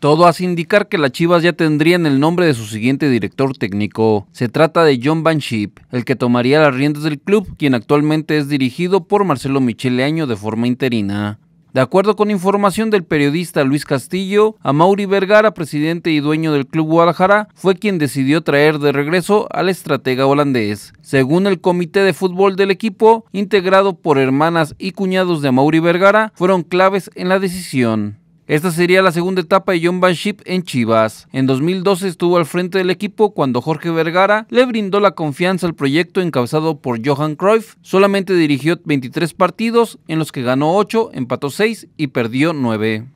Todo hace indicar que las Chivas ya tendrían el nombre de su siguiente director técnico. Se trata de John Van Schip, el que tomaría las riendas del club, quien actualmente es dirigido por Marcelo Michele Año de forma interina. De acuerdo con información del periodista Luis Castillo, Amauri Vergara, presidente y dueño del Club Guadalajara, fue quien decidió traer de regreso al estratega holandés. Según el comité de fútbol del equipo, integrado por hermanas y cuñados de mauri Vergara, fueron claves en la decisión. Esta sería la segunda etapa de John Van Schip en Chivas. En 2012 estuvo al frente del equipo cuando Jorge Vergara le brindó la confianza al proyecto encabezado por Johan Cruyff. Solamente dirigió 23 partidos en los que ganó 8, empató 6 y perdió 9.